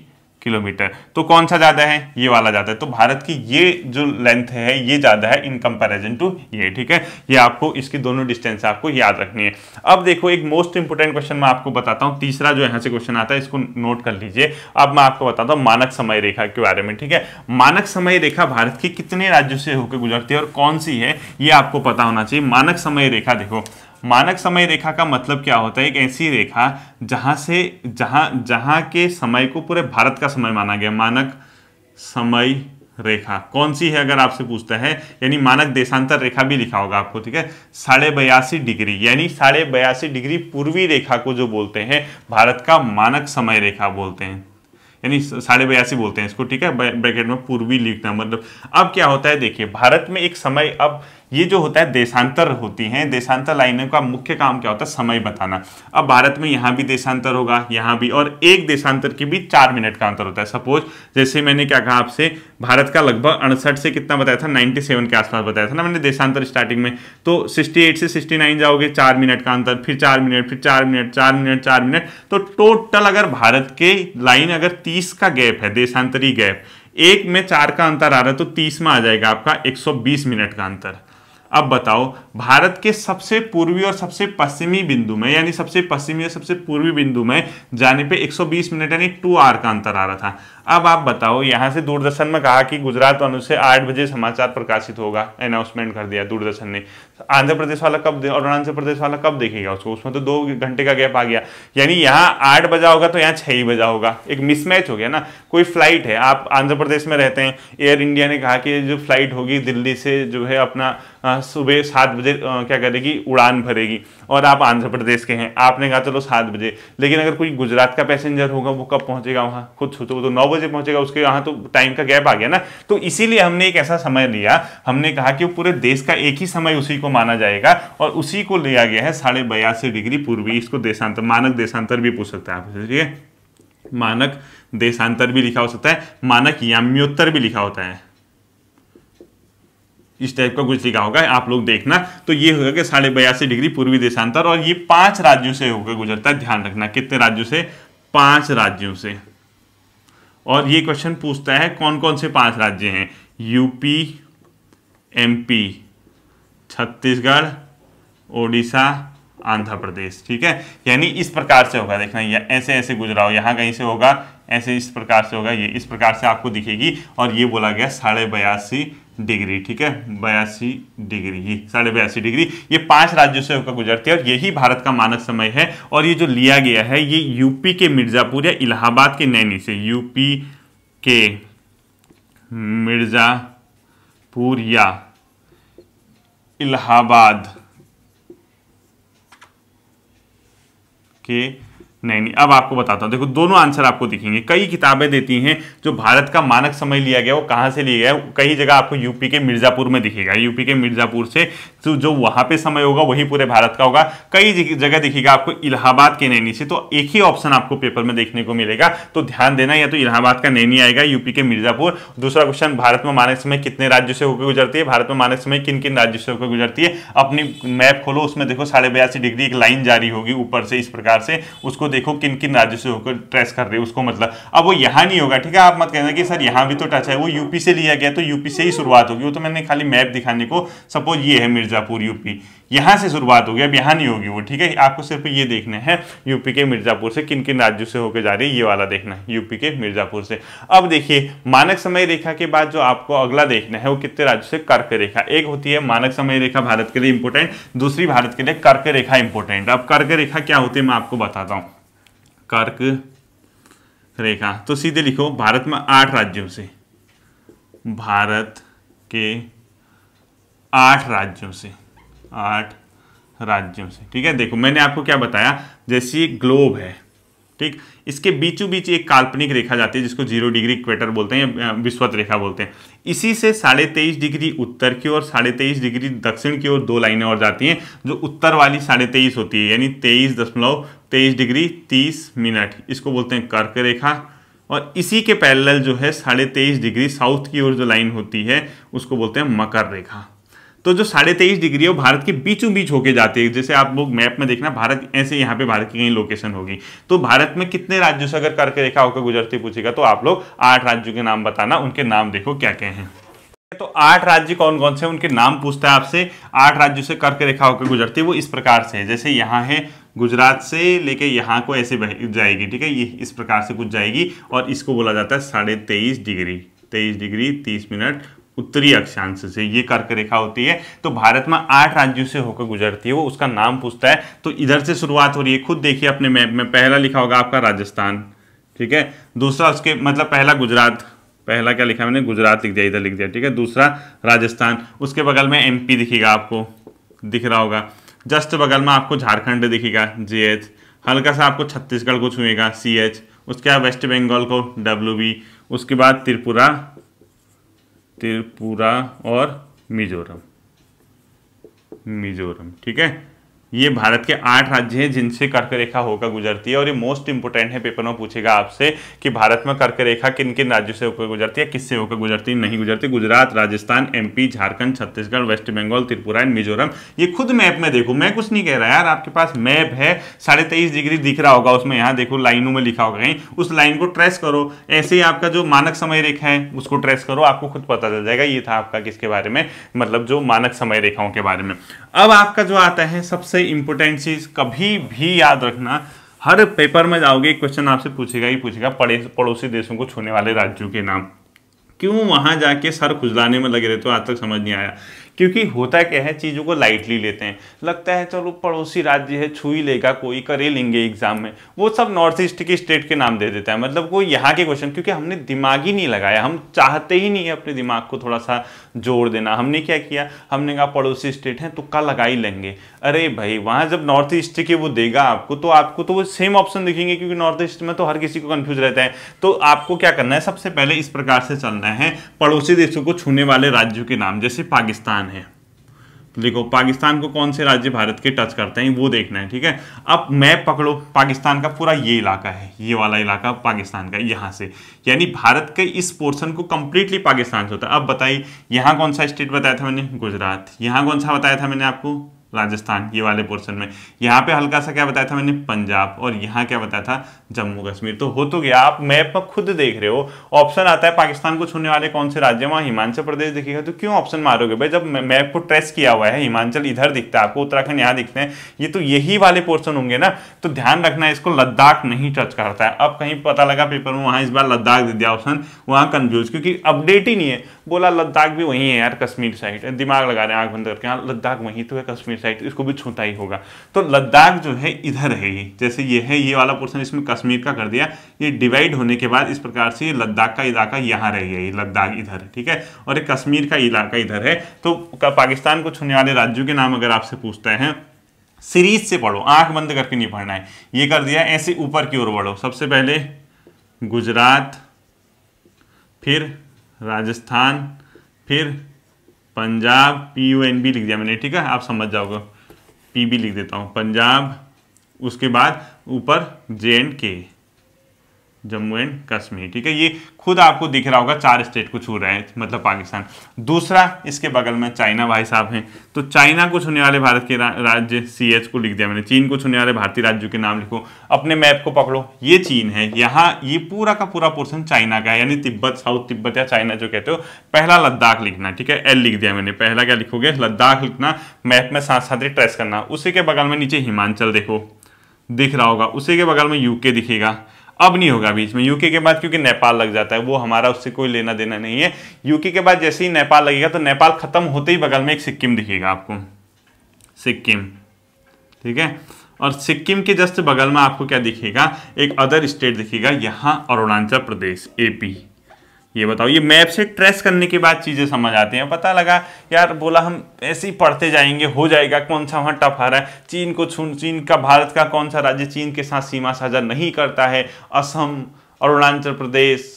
kilometre तो कौन सा ज़्यादा है ये वाला ज़्यादा है तो भारत की ये जो लेंथ है ये ज़्यादा है इन कंपैरिजन टू ये ठीक है ये आपको इसकी दोनों डिस्टेंस आपको याद रखनी है अब देखो एक मोस्ट इंपोर्टेंट क्वेश्चन मैं आपको बताता हूँ तीसरा जो यहाँ से क्वेश्चन आता है इसको नोट कर लीजिए अब मैं आपको बताता हूँ मानक समय रेखा के बारे में ठीक है मानक समय रेखा भारत के कितने राज्यों से होकर गुजरती है और कौन सी है ये आपको पता होना चाहिए मानक समय रेखा देखो मानक समय रेखा का मतलब क्या होता है एक ऐसी रेखा जहाँ से जहाँ जहाँ के समय को पूरे भारत का समय माना गया मानक समय रेखा कौन सी है अगर आपसे पूछता है यानी मानक देशांतर रेखा भी लिखा होगा आपको ठीक है साढ़े बयासी डिग्री यानी साढ़े बयासी डिग्री पूर्वी रेखा को जो बोलते हैं भारत का मानक समय रेखा बोलते हैं यानी साढ़े बयासी बोलते हैं इसको ठीक है ब्रैकेट में पूर्वी लिखना मतलब अब क्या होता है देखिए भारत में एक समय अब ये जो होता है देशांतर होती हैं देशांतर लाइनों का मुख्य काम क्या होता है समय बताना अब भारत में यहाँ भी देशांतर होगा यहाँ भी और एक देशांतर के बीच चार मिनट का अंतर होता है सपोज जैसे मैंने क्या कहा आपसे भारत का लगभग अड़सठ से कितना बताया था 97 के आसपास बताया था ना मैंने देशांतर स्टार्टिंग में तो सिक्सटी से सिक्सटी जाओगे चार मिनट का अंतर फिर चार मिनट फिर चार मिनट चार मिनट चार मिनट तो टोटल अगर भारत के लाइन अगर तीस का गैप है देशांतरी गैप एक में चार का अंतर आ रहा है तो तीस में आ जाएगा आपका 120 मिनट का अंतर अब बताओ भारत के सबसे पूर्वी और सबसे पश्चिमी बिंदु में यानी सबसे पश्चिमी और सबसे पूर्वी बिंदु में जाने पे 120 मिनट यानी टू आवर का अंतर आ रहा था अब आप बताओ यहाँ से दूरदर्शन में कहा कि गुजरात अनुसार आठ बजे समाचार प्रकाशित होगा अनाउंसमेंट कर दिया दूरदर्शन ने आंध्र प्रदेश वाला कब अरुणाचल प्रदेश वाला कब देखेगा उसको उसमें तो दो घंटे का गैप आ गया यानी यहाँ आठ बजा होगा तो यहाँ छः ही बजा होगा एक मिसमैच हो गया ना कोई फ्लाइट है आप आंध्र प्रदेश में रहते हैं एयर इंडिया ने कहा कि जो फ्लाइट होगी दिल्ली से जो है अपना सुबह सात बजे क्या करेगी उड़ान भरेगी और आप आंध्र प्रदेश के हैं आपने कहा चलो सात बजे लेकिन अगर कोई गुजरात का पैसेंजर होगा वो कब पहुंचेगा वहाँ खुद सोचो वो तो नौ बजे पहुंचेगा उसके यहाँ तो टाइम का गैप आ गया ना तो इसीलिए हमने एक ऐसा समय लिया हमने कहा कि पूरे देश का एक ही समय उसी को को माना जाएगा और उसी को लिया गया है साढ़े बयासी डिग्री पूर्वी इसको देशांतर मानक देशांतर भी पूछ सकते हैं आप ठीक है मानक देशांतर भी लिखा हो सकता है मानक याम्योत्तर भी लिखा होता है इस टाइप का कुछ लिखा होगा आप लोग देखना तो ये होगा कि साढ़े बयासी डिग्री पूर्वी देशांतर और ये पांच राज्यों से होकर गुजरता है ध्यान रखना कितने राज्यों से पांच राज्यों से और ये क्वेश्चन पूछता है कौन कौन से पांच राज्य हैं यूपी एमपी छत्तीसगढ़ ओडिशा आंध्र प्रदेश ठीक है यानी इस प्रकार से होगा देखना या ऐसे ऐसे हो यहाँ कहीं से होगा ऐसे इस प्रकार से होगा ये इस प्रकार से आपको दिखेगी और ये बोला गया साढ़े बयासी डिग्री ठीक है बयासी डिग्री ही साढ़े बयासी डिग्री ये पांच राज्यों से होकर गुजरती है और यही भारत का मानक समय है और ये जो लिया गया है ये यूपी के मिर्ज़ापुर या इलाहाबाद के नैनी से यूपी के मिर्ज़ापुर या इलाहाबाद के नहीं नहीं अब आपको बताता हूं देखो दोनों आंसर आपको दिखेंगे कई किताबें देती हैं जो भारत का मानक समय लिया गया वो कहां से लिया गया कई जगह आपको यूपी के मिर्ज़ापुर में दिखेगा यूपी के मिर्ज़ापुर से तो जो वहां पे समय होगा वही पूरे भारत का होगा कई जगह देखिएगा आपको इलाहाबाद के नैनी से तो एक ही ऑप्शन आपको पेपर में देखने को मिलेगा तो ध्यान देना या तो इलाहाबाद का नैनी आएगा यूपी के मिर्जापुर दूसरा क्वेश्चन भारत में मानक समय कितने राज्य से होकर गुजरती है भारत में मानक समय किन किन राज्यों से होकर गुजरती है अपनी मैप खोलो उसमें देखो साढ़े बयासी डिग्री एक लाइन जारी होगी ऊपर से इस प्रकार से उसको देखो किन किन राज्य से होकर ट्रेस कर रही है उसको मतलब अब वो यहाँ नहीं होगा ठीक है आप मत कहना कि सर यहाँ भी तो टच है वो यूपी से लिया गया तो यूपी से ही शुरुआत होगी वो तो मैंने खाली मैप दिखाने को सपोज ये है मिर्जा मिर्ज़ापुर यूपी यहाँ से शुरुआत होगी अब यहाँ नहीं होगी वो ठीक है आपको सिर्फ ये देखना है यूपी के मिर्ज़ापुर से किन किन राज्यों से होकर जा रही है ये वाला देखना है यूपी के मिर्ज़ापुर से अब देखिए मानक समय रेखा के बाद जो आपको अगला देखना है वो कितने राज्यों से कर्क रेखा एक होती है मानक समय रेखा भारत के लिए इंपोर्टेंट दूसरी भारत के लिए कर्क रेखा इंपोर्टेंट अब कर्क रेखा क्या होती है मैं आपको बताता हूँ कर्क रेखा तो सीधे लिखो भारत में आठ राज्यों से भारत के आठ राज्यों से आठ राज्यों से ठीक है देखो मैंने आपको क्या बताया जैसे ये ग्लोब है ठीक इसके बीचों बीच एक काल्पनिक रेखा जाती है जिसको जीरो डिग्री इक्वेटर बोलते हैं विश्वत रेखा बोलते हैं इसी से साढ़े तेईस डिग्री उत्तर की ओर साढ़े तेईस डिग्री दक्षिण की ओर दो लाइनें और जाती हैं जो उत्तर वाली साढ़े तेईस होती है यानी तेईस दशमलव तेईस डिग्री तीस मिनट इसको बोलते हैं कर्क रेखा और इसी के पैरेलल जो है साढ़े तेईस डिग्री साउथ की ओर जो लाइन होती है उसको बोलते हैं मकर रेखा तो जो साढ़े तेईस डिग्री है वो भारत के बीचों बीच होके जाती है जैसे आप लोग मैप में देखना भारत ऐसे यहाँ पे भारत की कहीं लोकेशन होगी तो भारत में कितने राज्यों से अगर करके रेखा होकर गुजरती पूछेगा तो आप लोग आठ राज्यों के नाम बताना उनके नाम देखो क्या क्या है तो आठ राज्य कौन कौन से उनके नाम पूछता है आपसे आठ राज्यों से करके रेखा होकर गुजरती है वो इस प्रकार से है जैसे यहाँ है गुजरात से लेके यहाँ को ऐसे जाएगी ठीक है ये इस प्रकार से कुछ जाएगी और इसको बोला जाता है साढ़े तेईस डिग्री तेईस डिग्री तीस मिनट उत्तरी अक्षांश से ये कर्क रेखा होती है तो भारत में आठ राज्यों से होकर गुजरती है वो उसका नाम पूछता है तो इधर से शुरुआत हो रही है खुद देखिए अपने मैप में पहला लिखा होगा आपका राजस्थान ठीक है दूसरा उसके मतलब पहला गुजरात पहला क्या लिखा मैंने गुजरात लिख दिया इधर लिख दिया ठीक है दूसरा राजस्थान उसके बगल में एम दिखेगा आपको दिख रहा होगा जस्ट बगल में आपको झारखंड दिखेगा जे हल्का सा आपको छत्तीसगढ़ को छुएगा सी उसके बाद वेस्ट बंगाल को डब्ल्यू उसके बाद त्रिपुरा त्रिपुरा और मिजोरम मिजोरम ठीक है ये भारत के आठ राज्य हैं जिनसे कर्क रेखा होकर गुजरती है और ये मोस्ट इंपोर्टेंट है पेपर में पूछेगा आपसे कि भारत में कर्क रेखा किन किन राज्यों से होकर गुजरती है किससे होकर गुजरती है नहीं गुजरती Gujarat Rajasthan MP Jharkhand Chhattisgarh west Bengal Tripura and Mizoram ये खुद मैप में देखो मैं कुछ नहीं कह रहा यार आपके पास मैप है साढ़े तेईस डिग्री दिख रहा होगा उसमें यहाँ देखो लाइनों में लिखा होगा कहीं उस लाइन को ट्रेस करो ऐसे ही आपका जो मानक समय रेखा है उसको ट्रेस करो आपको खुद पता चल जाएगा ये था आपका किसके बारे में मतलब जो मानक समय रेखाओं के बारे में अब आपका जो आता है सबसे सबसे इंपोर्टेंट चीज़ कभी भी याद रखना हर पेपर में जाओगे क्वेश्चन आपसे पूछेगा ही पूछेगा पड़ोसी देशों को छोड़ने वाले राज्यों के नाम क्यों वहां जाके सर खुजलाने में लगे रहते हो आज तक समझ नहीं आया क्योंकि होता क्या है चीज़ों को लाइटली लेते हैं लगता है चलो पड़ोसी राज्य है छू ही लेगा कोई करे लेंगे एग्जाम में वो सब नॉर्थ ईस्ट के स्टेट के नाम दे देता है मतलब वो यहाँ के क्वेश्चन क्योंकि हमने दिमाग ही नहीं लगाया हम चाहते ही नहीं है अपने दिमाग को थोड़ा सा जोड़ देना हमने क्या किया हमने कहा पड़ोसी स्टेट है तुक्का लगा ही लेंगे अरे भाई वहाँ जब नॉर्थ ईस्ट के वो देगा आपको तो आपको तो वो सेम ऑप्शन दिखेंगे क्योंकि नॉर्थ ईस्ट में तो हर किसी को कन्फ्यूज रहता है तो आपको क्या करना है सबसे पहले इस प्रकार से चलना है पड़ोसी देशों को छूने वाले राज्यों के नाम जैसे पाकिस्तान पाकिस्तान है तो देखो पाकिस्तान को कौन से राज्य भारत के टच करते हैं वो देखना है ठीक है अब मैप पकड़ो पाकिस्तान का पूरा ये इलाका है ये वाला इलाका पाकिस्तान का यहाँ से यानी भारत के इस पोर्शन को कंप्लीटली पाकिस्तान से होता है अब बताइए यहाँ कौन सा स्टेट बताया था मैंने गुजरात यहाँ कौन सा बताया था मैंने आपको राजस्थान ये वाले पोर्शन में यहाँ पे हल्का सा क्या बताया था मैंने पंजाब और यहाँ क्या बताया था जम्मू कश्मीर तो हो तो गया आप मैप में खुद देख रहे हो ऑप्शन आता है पाकिस्तान को छूने वाले कौन से राज्य वहां हिमाचल प्रदेश दिखेगा तो क्यों ऑप्शन मारोगे भाई जब मैप को ट्रेस किया हुआ है हिमाचल इधर दिखता है आपको उत्तराखंड यहां दिखते हैं ये तो यही वाले पोर्सन होंगे ना तो ध्यान रखना इसको लद्दाख नहीं टच करता है अब कहीं पता लगा पेपर में वहां इस बार लद्दाख दे दिया ऑप्शन वहां कन्फ्यूज क्योंकि अपडेट ही नहीं है बोला लद्दाख भी वही है यार कश्मीर साइड दिमाग लगा रहे हैं आग बंद करके हाँ लद्दाख वहीं तो है कश्मीर साइड इसको भी छूता ही होगा तो लद्दाख जो है इधर है जैसे ये है ये वाला पोर्सन इसमें कश्मीर का कर दिया ये डिवाइड होने के बाद इस प्रकार से लद्दाख का इलाका यहाँ रह गया ये लद्दाख इधर ठीक है और ये कश्मीर का इलाका इधर है तो पाकिस्तान को छूने वाले राज्यों के नाम अगर आपसे पूछते हैं सीरीज से पढ़ो आंख बंद करके नहीं पढ़ना है ये कर दिया ऐसे ऊपर की ओर बढ़ो सबसे पहले गुजरात फिर राजस्थान फिर Punjab P U N B लिख दिया मैंने ठीक है आप समझ जाओगे पी बी लिख देता हूँ पंजाब उसके बाद ऊपर जे एंड के जम्मू एंड कश्मीर ठीक है ये खुद आपको दिख रहा होगा चार स्टेट को छू रहे हैं मतलब पाकिस्तान दूसरा इसके बगल में चाइना भाई साहब हैं तो चाइना को छूने वाले भारत के राज्य सी एच को लिख दिया मैंने चीन को छूने वाले भारतीय राज्यों के नाम लिखो अपने मैप को पकड़ो ये चीन है यहाँ ये पूरा का पूरा पोर्सन चाइना का है यानी तिब्बत साउथ तिब्बत या चाइना जो कहते हो पहला लद्दाख लिखना ठीक है एल लिख दिया मैंने पहला क्या लिखोगे लद्दाख लिखना मैप में साथ साथ ही ट्रेस करना उसी के बगल में नीचे हिमाचल देखो दिख रहा होगा उसी के बगल में यूके दिखेगा अब नहीं होगा बीच में यूके के बाद क्योंकि नेपाल लग जाता है वो हमारा उससे कोई लेना देना नहीं है यूके के बाद जैसे ही नेपाल लगेगा तो नेपाल खत्म होते ही बगल में एक सिक्किम दिखेगा आपको सिक्किम ठीक है और सिक्किम के जस्ट बगल में आपको क्या दिखेगा एक अदर स्टेट दिखेगा यहाँ अरुणाचल प्रदेश एपी ये बताओ ये मैप से ट्रेस करने के बाद चीज़ें समझ आती हैं पता लगा यार बोला हम ऐसे ही पढ़ते जाएंगे हो जाएगा कौन सा वहाँ टफ आ रहा है चीन को छून चीन का भारत का कौन सा राज्य चीन के साथ सीमा साझा नहीं करता है असम अरुणाचल प्रदेश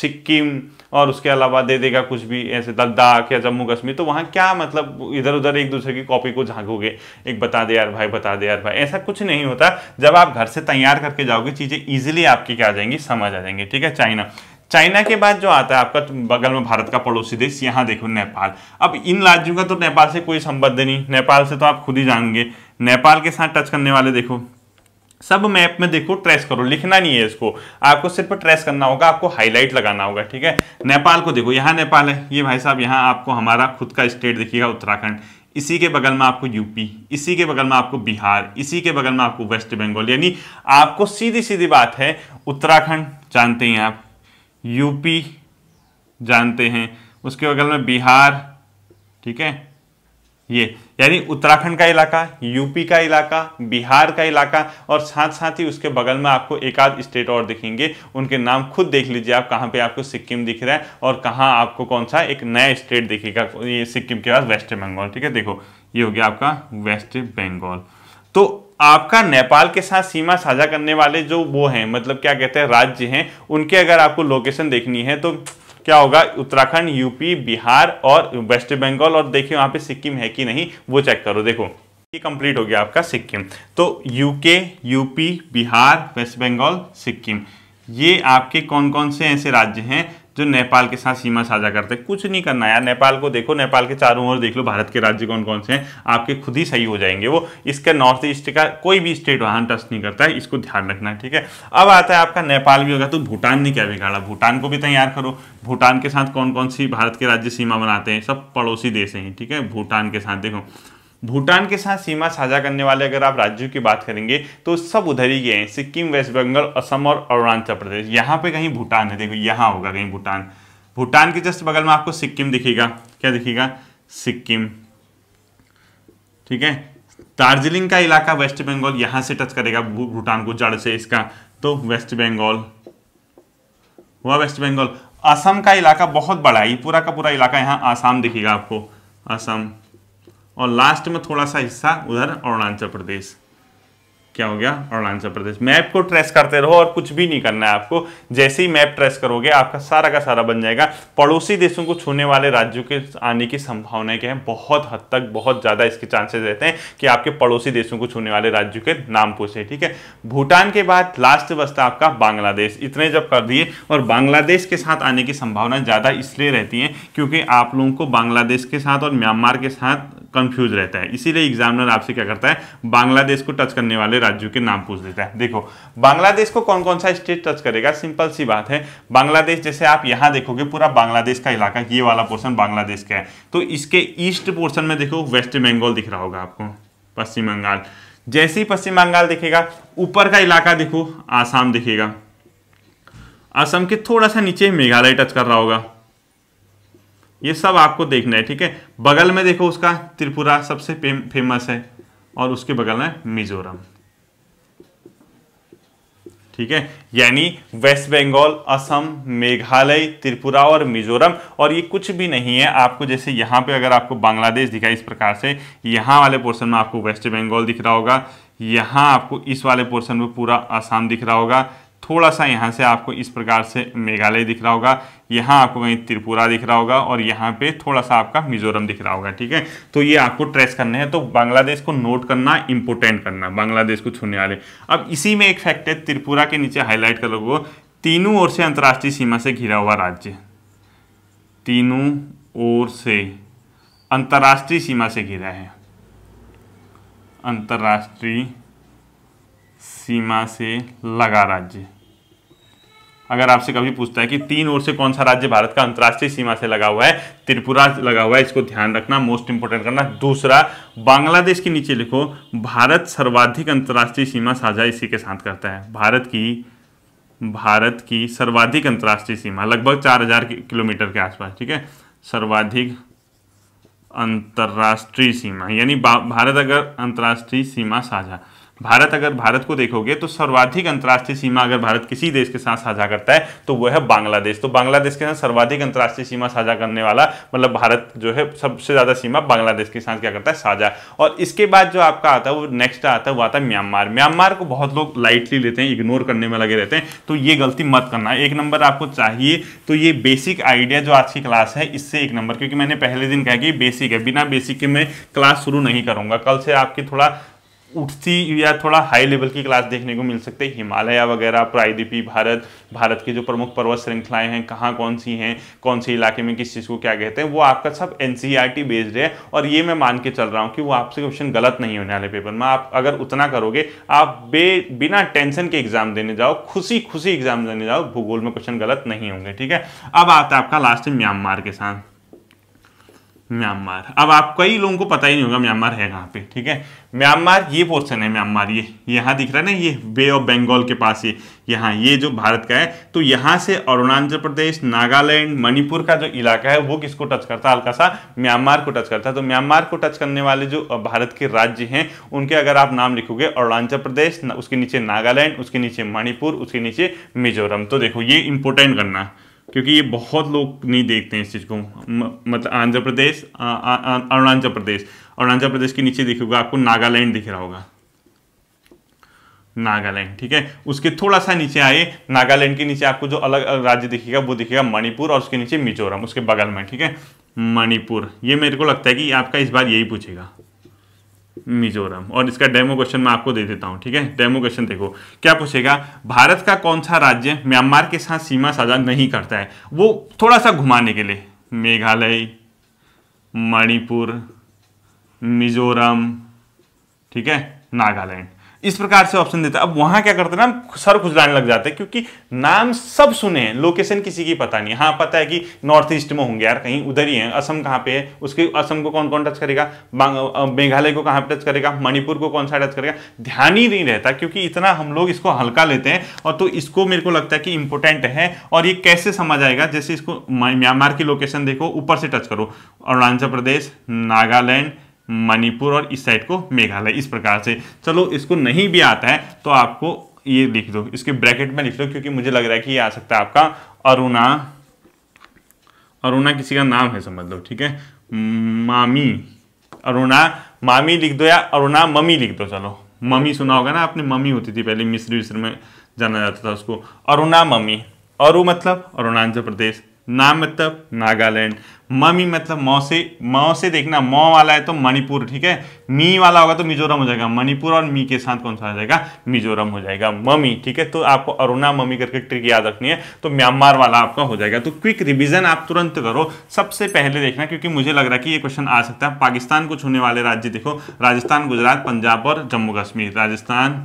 सिक्किम और उसके अलावा दे देगा कुछ भी ऐसे लद्दाख या जम्मू कश्मीर तो वहाँ क्या मतलब इधर उधर एक दूसरे की कॉपी को झांकोगे एक बता दे यार भाई बता दे यार भाई ऐसा कुछ नहीं होता जब आप घर से तैयार करके जाओगे चीज़ें ईजिली आपके क्या आ जाएंगी समझ आ जाएंगी ठीक है चाइना चाइना के बाद जो आता है आपका तो बगल में भारत का पड़ोसी देश यहाँ देखो नेपाल अब इन राज्यों का तो नेपाल से कोई संबंध नहीं नेपाल से तो आप खुद ही जानेंगे नेपाल के साथ टच करने वाले देखो सब मैप में देखो ट्रेस करो लिखना नहीं है इसको आपको सिर्फ ट्रेस करना होगा आपको हाईलाइट लगाना होगा ठीक है नेपाल को देखो यहाँ नेपाल है ये भाई साहब यहाँ आपको हमारा खुद का स्टेट दिखेगा उत्तराखंड इसी के बगल में आपको यूपी इसी के बगल में आपको बिहार इसी के बगल में आपको वेस्ट बंगाल यानी आपको सीधी सीधी बात है उत्तराखंड जानते हैं आप यूपी जानते हैं उसके बगल में बिहार ठीक है ये यानी उत्तराखंड का इलाका यूपी का इलाका बिहार का इलाका और साथ साथ ही उसके बगल में आपको एक आध स्टेट और दिखेंगे उनके नाम खुद देख लीजिए आप कहाँ पे आपको सिक्किम दिख रहा है और कहाँ आपको कौन सा एक नया स्टेट दिखेगा ये सिक्किम के बाद वेस्ट बंगाल ठीक है देखो ये हो गया आपका वेस्ट बंगाल तो आपका नेपाल के साथ सीमा साझा करने वाले जो वो हैं मतलब क्या कहते हैं राज्य हैं उनके अगर आपको लोकेशन देखनी है तो क्या होगा उत्तराखंड यूपी बिहार और वेस्ट बंगाल और देखिए वहाँ पे सिक्किम है कि नहीं वो चेक करो देखो ये कंप्लीट हो गया आपका सिक्किम तो UK UP Bihar west Bengal Sikkim ये आपके कौन कौन से ऐसे राज्य हैं जो नेपाल के साथ सीमा साझा करते हैं कुछ नहीं करना यार नेपाल को देखो नेपाल के चारों ओर देख लो भारत के राज्य कौन कौन से हैं आपके खुद ही सही हो जाएंगे वो इसका नॉर्थ ईस्ट का कोई भी स्टेट वहाँ टच नहीं करता है इसको ध्यान रखना है ठीक है अब आता है आपका नेपाल भी होगा तो भूटान ने क्या बिगाड़ा भूटान को भी तैयार करो भूटान के साथ कौन कौन सी भारत के राज्य सीमा बनाते हैं सब पड़ोसी देश हैं ठीक है भूटान के साथ देखो भूटान के साथ सीमा साझा करने वाले अगर आप राज्यों की बात करेंगे तो सब उधर ही गए हैं सिक्किम वेस्ट बंगाल असम और अरुणाचल प्रदेश यहाँ पे कहीं भूटान है देखो यहाँ होगा कहीं भूटान भूटान के जस्ट बगल में आपको सिक्किम दिखेगा क्या दिखेगा सिक्किम ठीक है दार्जिलिंग का इलाका वेस्ट बंगाल यहां से टच करेगा भूटान को जड़ से इसका तो वेस्ट बंगाल हुआ वेस्ट बंगाल असम का इलाका बहुत बड़ा है पूरा का पूरा इलाका यहाँ आसाम दिखेगा आपको असम और लास्ट में थोड़ा सा हिस्सा उधर अरुणाचल प्रदेश क्या हो गया अरुणाचल प्रदेश मैप को ट्रेस करते रहो और कुछ भी नहीं करना है आपको जैसे ही मैप ट्रेस करोगे आपका सारा का सारा बन जाएगा पड़ोसी देशों को छूने वाले राज्यों के आने की संभावनाएं क्या है बहुत हद तक बहुत ज़्यादा इसके चांसेस रहते हैं कि आपके पड़ोसी देशों को छूने वाले राज्यों के नाम पूछे ठीक है भूटान के बाद लास्ट बसता आपका बांग्लादेश इतने जब कर दिए और बांग्लादेश के साथ आने की संभावना ज़्यादा इसलिए रहती है क्योंकि आप लोगों को बांग्लादेश के साथ और म्यांमार के साथ कंफ्यूज रहता है इसीलिए एग्जामिनर आपसे क्या करता है बांग्लादेश को टच करने वाले राज्यों के नाम पूछ देता है देखो बांग्लादेश को कौन कौन सा स्टेट टच करेगा सिंपल सी बात है बांग्लादेश जैसे आप यहां देखोगे पूरा बांग्लादेश का इलाका ये वाला पोर्सन बांग्लादेश का है तो इसके ईस्ट पोर्सन में देखो वेस्ट बंगाल दिख रहा होगा आपको पश्चिम बंगाल जैसे ही पश्चिम बंगाल दिखेगा ऊपर का इलाका देखो आसाम दिखेगा असम के थोड़ा सा नीचे मेघालय टच कर रहा होगा ये सब आपको देखना है ठीक है बगल में देखो उसका त्रिपुरा सबसे फेमस है और उसके बगल में मिजोरम ठीक है यानी वेस्ट बंगाल असम मेघालय त्रिपुरा और मिजोरम और ये कुछ भी नहीं है आपको जैसे यहाँ पे अगर आपको बांग्लादेश दिखा इस प्रकार से यहाँ वाले पोर्शन में आपको वेस्ट बंगाल दिख रहा होगा यहाँ आपको इस वाले पोर्शन में पूरा असम दिख रहा होगा थोड़ा सा यहाँ से आपको इस प्रकार से मेघालय दिख रहा होगा यहाँ आपको कहीं त्रिपुरा दिख रहा होगा और यहाँ पे थोड़ा सा आपका मिजोरम दिख रहा होगा ठीक है तो ये आपको ट्रेस करने हैं तो बांग्लादेश को नोट करना इंपोर्टेंट करना बांग्लादेश को छूने वाले अब इसी में एक फैक्ट है त्रिपुरा के नीचे हाईलाइट कर लोगों तीनों ओर से अंतर्राष्ट्रीय सीमा से घिरा हुआ राज्य तीनों ओर से अंतर्राष्ट्रीय सीमा से घिरा है अंतर्राष्ट्रीय सीमा से लगा राज्य अगर आपसे कभी पूछता है कि तीन ओर से कौन सा राज्य भारत का अंतर्राष्ट्रीय सीमा से लगा हुआ है त्रिपुरा लगा हुआ है इसको ध्यान रखना मोस्ट इंपोर्टेंट करना दूसरा बांग्लादेश के नीचे लिखो भारत सर्वाधिक अंतर्राष्ट्रीय सीमा साझा इसी के साथ करता है भारत की भारत की सर्वाधिक अंतर्राष्ट्रीय सीमा लगभग चार किलोमीटर के आसपास ठीक है सर्वाधिक अंतर्राष्ट्रीय सीमा यानी भारत अगर अंतर्राष्ट्रीय सीमा साझा भारत अगर भारत को देखोगे तो सर्वाधिक अंतर्राष्ट्रीय सीमा अगर भारत किसी देश के साथ साझा करता है तो वह है बांग्लादेश तो बांग्लादेश के साथ सर्वाधिक अंतर्राष्ट्रीय सीमा साझा करने वाला मतलब भारत जो है सबसे ज़्यादा सीमा बांग्लादेश के साथ क्या करता है साझा और इसके बाद जो आपका आता है वो नेक्स्ट आता है वो आता है म्यांमार म्यांमार को बहुत लोग लाइटली लेते हैं इग्नोर करने में लगे रहते हैं तो ये गलती मत करना एक नंबर आपको चाहिए तो ये बेसिक आइडिया जो आज की क्लास है इससे एक नंबर क्योंकि मैंने पहले दिन कहा कि बेसिक है बिना बेसिक के मैं क्लास शुरू नहीं करूँगा कल से आपकी थोड़ा उठती या थोड़ा हाई लेवल की क्लास देखने को मिल सकते हैं हिमालय वगैरह प्रायद्वीपी भारत भारत की जो प्रमुख पर्वत श्रृंखलाएं हैं कहाँ कौन सी हैं कौन से इलाके में किस चीज़ को क्या कहते हैं वो आपका सब एन बेस्ड e है और ये मैं मान के चल रहा हूँ कि वो आपसे क्वेश्चन गलत नहीं होने वाले पेपर में आप अगर उतना करोगे आप बे बिना टेंशन के एग्जाम देने जाओ खुशी खुशी एग्जाम देने जाओ भूगोल में क्वेश्चन गलत नहीं होंगे ठीक है अब आता है आपका लास्ट म्यांमार के साथ म्यांमार अब आप कई लोगों को पता ही नहीं होगा म्यांमार है कहाँ पे ठीक है म्यांमार ये पोर्शन है म्यांमार ये यहाँ दिख रहा है ना ये बे ऑफ बंगाल के पास ये यहाँ ये जो भारत का है तो यहाँ से अरुणाचल प्रदेश नागालैंड मणिपुर का जो इलाका है वो किसको टच करता है हल्का सा म्यांमार को टच करता है तो म्यांमार को टच करने वाले जो भारत के राज्य हैं उनके अगर आप नाम लिखोगे अरुणाचल प्रदेश उसके नीचे नागालैंड उसके नीचे मणिपुर उसके नीचे मिजोरम तो देखो ये इंपॉर्टेंट करना क्योंकि ये बहुत लोग नहीं देखते हैं इस चीज़ को मतलब आंध्र प्रदेश अरुणाचल प्रदेश अरुणाचल प्रदेश के नीचे दिखेगा आपको नागालैंड दिख रहा होगा नागालैंड ठीक है उसके थोड़ा सा नीचे आए नागालैंड के नीचे आपको जो अलग राज्य दिखेगा वो दिखेगा मणिपुर और उसके नीचे मिजोरम उसके बगल में ठीक है मणिपुर ये मेरे को लगता है कि आपका इस बार यही पूछेगा मिजोरम और इसका डेमो क्वेश्चन मैं आपको दे देता हूँ ठीक है डेमो क्वेश्चन देखो क्या पूछेगा भारत का कौन सा राज्य म्यांमार के साथ सीमा साझा नहीं करता है वो थोड़ा सा घुमाने के लिए मेघालय मणिपुर मिजोरम ठीक है नागालैंड इस प्रकार से ऑप्शन देता है अब वहां क्या करते हैं ना सर खुजलाने लग जाते हैं क्योंकि नाम सब सुने हैं लोकेशन किसी की पता नहीं हाँ पता है कि नॉर्थ ईस्ट में होंगे यार कहीं उधर ही है असम कहाँ पे है उसके असम को कौन कौन टच करेगा मेघालय को कहाँ पे टच करेगा मणिपुर को कौन सा टच करेगा ध्यान ही नहीं रहता क्योंकि इतना हम लोग इसको हल्का लेते हैं और तो इसको मेरे को लगता है कि इंपॉर्टेंट है और ये कैसे समझ आएगा जैसे इसको म्यांमार की लोकेशन देखो ऊपर से टच करो अरुणाचल प्रदेश नागालैंड मणिपुर और इस साइड को मेघालय इस प्रकार से चलो इसको नहीं भी आता है तो आपको ये लिख दो इसके ब्रैकेट में लिख दो क्योंकि मुझे लग रहा है कि ये आ सकता है आपका अरुणा अरुणा किसी का नाम है समझ लो ठीक है मामी अरुणा मामी लिख दो या अरुणा मम्मी लिख दो चलो मम्मी सुना होगा ना आपने मम्मी होती थी पहले मिस्र विस्र में जाना जाता था उसको अरुणा मम्मी अरु मतलब अरुणाचल प्रदेश ना मतलब नागालैंड ममी मतलब मौ से मौ से देखना मौ वाला है तो मणिपुर ठीक है मी वाला होगा तो मिजोरम हो जाएगा मणिपुर और मी के साथ कौन सा आ जाएगा मिजोरम हो जाएगा ममी ठीक है तो आपको अरुणा ममी करके ट्रिक याद रखनी है तो म्यांमार वाला आपका हो जाएगा तो क्विक रिविजन आप तुरंत करो सबसे पहले देखना क्योंकि मुझे लग रहा है कि ये क्वेश्चन आ सकता है पाकिस्तान को छूने वाले राज्य देखो राजस्थान गुजरात पंजाब और जम्मू कश्मीर राजस्थान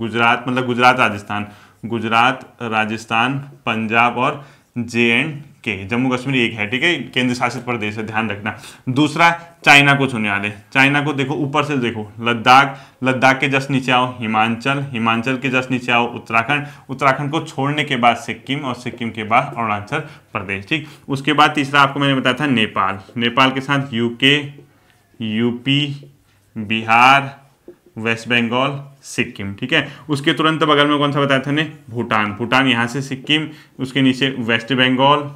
गुजरात मतलब गुजरात राजस्थान गुजरात राजस्थान पंजाब और जे एंड के जम्मू कश्मीर एक है ठीक है केंद्र शासित प्रदेश है ध्यान रखना दूसरा चाइना को चुने वाले चाइना को देखो ऊपर से देखो लद्दाख लद्दाख के जस्ट नीचे आओ हिमाचल हिमाचल के जस्ट नीचे आओ उत्तराखंड उत्तराखंड को छोड़ने के बाद सिक्किम और सिक्किम के बाद अरुणाचल प्रदेश ठीक उसके बाद तीसरा आपको मैंने बताया था नेपाल नेपाल के साथ UK UP Bihar west Bengal Sikkim ठीक है उसके तुरंत बगल में कौन सा बताया था ने भूटान भूटान यहाँ से सिक्किम उसके नीचे वेस्ट बंगाल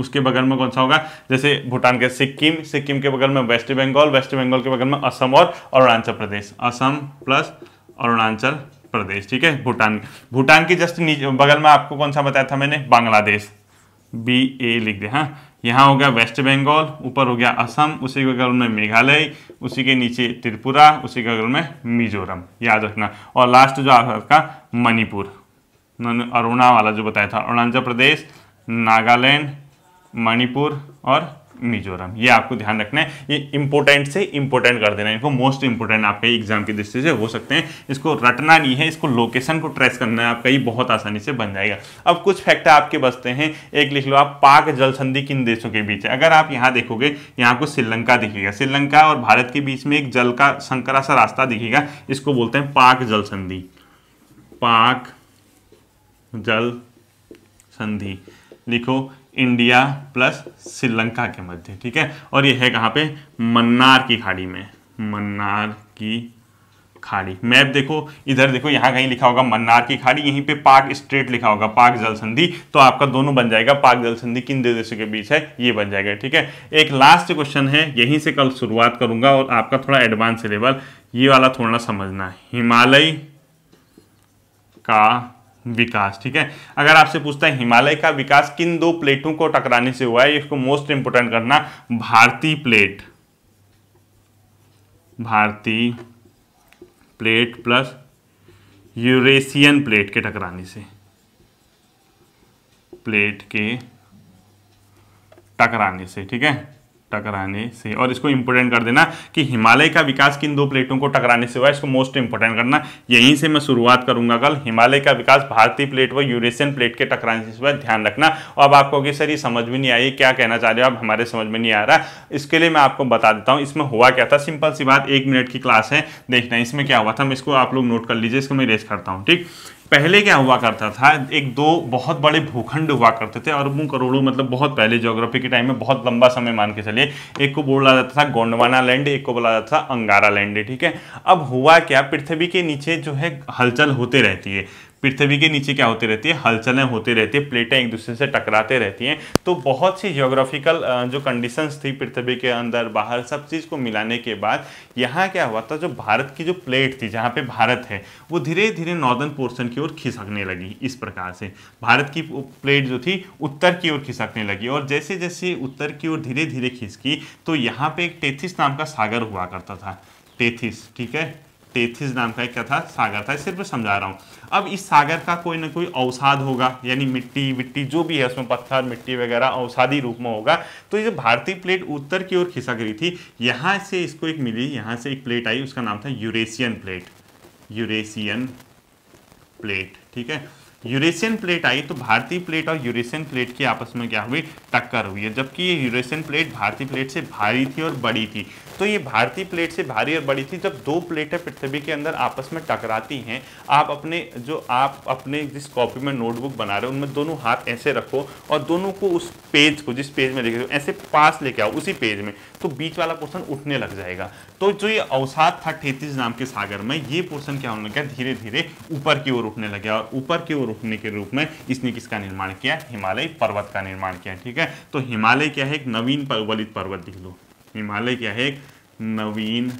उसके बगल में कौन सा होगा जैसे भूटान के सिक्किम सिक्किम के बगल में वेस्ट बंगाल वेस्ट बंगाल के बगल में असम और अरुणाचल प्रदेश असम प्लस अरुणाचल प्रदेश ठीक है भूटान भूटान के जस्ट बगल में आपको कौन सा बताया था मैंने बांग्लादेश बी ए लिख दे हाँ यहाँ हो गया वेस्ट बंगाल ऊपर हो गया असम उसी के बगल में मेघालय उसी के नीचे त्रिपुरा उसी के बगल में मिजोरम याद रखना और लास्ट जो आपका मणिपुर अरुणा वाला जो बताया था अरुणाचल प्रदेश नागालैंड मणिपुर और मिजोरम ये आपको ध्यान रखना है ये इंपोर्टेंट से इंपोर्टेंट कर देना है इनको मोस्ट इंपोर्टेंट आपके एग्जाम की दृष्टि से हो सकते हैं इसको रटना नहीं है इसको लोकेशन को ट्रेस करना है आपका ये बहुत आसानी से बन जाएगा अब कुछ फैक्ट आपके बचते हैं एक लिख लो आप पाक जल संधि किन देशों के बीच है अगर आप यहाँ देखोगे यहाँ को श्रीलंका दिखेगा श्रीलंका और भारत के बीच में एक जल का संकरा सा रास्ता दिखेगा इसको बोलते हैं पाक जल संधि पाक जल संधि लिखो इंडिया प्लस श्रीलंका के मध्य ठीक है और ये है कहाँ पे मन्नार की खाड़ी में मन्नार की खाड़ी मैप देखो इधर देखो यहाँ कहीं लिखा होगा मन्नार की खाड़ी यहीं पे पाक स्ट्रेट लिखा होगा पाक जल संधि तो आपका दोनों बन जाएगा पाक जल संधि किन दो देशों के बीच है ये बन जाएगा ठीक है एक लास्ट क्वेश्चन है यहीं से कल शुरुआत करूंगा और आपका थोड़ा एडवांस लेवल ये वाला थोड़ा समझना हिमालय का विकास ठीक है अगर आपसे पूछता है हिमालय का विकास किन दो प्लेटों को टकराने से हुआ है इसको मोस्ट इंपोर्टेंट करना भारतीय प्लेट भारतीय प्लेट प्लस यूरेशियन प्लेट के टकराने से प्लेट के टकराने से ठीक है टकराने से और इसको इम्पोर्टेंट कर देना कि हिमालय का विकास किन दो प्लेटों को टकराने से हुआ इसको मोस्ट इम्पोर्टेंट करना यहीं से मैं शुरुआत करूंगा कल हिमालय का विकास भारतीय प्लेट व यूरेशियन प्लेट के टकराने से हुआ ध्यान रखना अब आपको कि सर ये समझ में नहीं आई क्या कहना चाह रहे हो आप हमारे समझ में नहीं आ रहा इसके लिए मैं आपको बता देता हूँ इसमें हुआ क्या था सिंपल सी बात एक मिनट की क्लास है देखना इसमें क्या हुआ था मैं इसको आप लोग नोट कर लीजिए इसको मैं रेस करता हूँ ठीक पहले क्या हुआ करता था एक दो बहुत बड़े भूखंड हुआ करते थे अरबों करोड़ों मतलब बहुत पहले ज्योग्राफी के टाइम में बहुत लंबा समय मान के चलिए एक को बोला जाता था गोंडवाना लैंड एक को बोला जाता था अंगारा लैंड ठीक है अब हुआ क्या पृथ्वी के नीचे जो है हलचल होते रहती है पृथ्वी के नीचे क्या होती रहती है हलचलें होती रहती है प्लेटें एक दूसरे से टकराते रहती हैं तो बहुत सी जियोग्राफिकल जो कंडीशंस थी पृथ्वी के अंदर बाहर सब चीज़ को मिलाने के बाद यहाँ क्या हुआ था जो भारत की जो प्लेट थी जहाँ पे भारत है वो धीरे धीरे नॉर्दर्न पोर्सन की ओर खिसकने लगी इस प्रकार से भारत की प्लेट जो थी उत्तर की ओर खिसकने लगी और जैसे जैसे उत्तर की ओर धीरे धीरे खिसकी तो यहाँ पे एक टेथिस नाम का सागर हुआ करता था टेथिस ठीक है तेथिस नाम का एक क्या था सागर था सिर्फ समझा रहा हूँ अब इस सागर का कोई ना कोई अवसाद होगा यानी मिट्टी विट्टी जो भी है उसमें पत्थर मिट्टी वगैरह औसादी रूप में होगा तो ये भारतीय प्लेट उत्तर की ओर खिसक रही थी यहाँ से इसको एक मिली यहाँ से एक प्लेट आई उसका नाम था यूरेशियन प्लेट यूरेशियन प्लेट ठीक है यूरेशियन प्लेट आई तो भारतीय प्लेट और यूरेशियन प्लेट की आपस में क्या हुई टक्कर हुई है जबकि ये यूरेशियन प्लेट भारतीय प्लेट से भारी थी और बड़ी थी तो ये भारतीय प्लेट से भारी और बड़ी थी जब दो प्लेटें पृथ्वी के अंदर आपस में टकराती हैं आप अपने जो आप अपने जिस कॉपी में नोटबुक बना रहे हो उनमें दोनों हाथ ऐसे रखो और दोनों को उस पेज को जिस पेज में लिखे हो ऐसे पास लेके आओ उसी पेज में तो बीच वाला पोर्सन उठने लग जाएगा तो जो ये अवसाद था ठेतीस नाम के सागर में ये पोर्सन क्या होने लगा धीरे धीरे ऊपर की ओर उठने लगे और ऊपर की ओर उठने के रूप में इसने किसका निर्माण किया हिमालय पर्वत का निर्माण किया ठीक है तो हिमालय क्या है एक नवीन पर्वलित पर्वत दिख लो हिमालय क्या है एक नवीन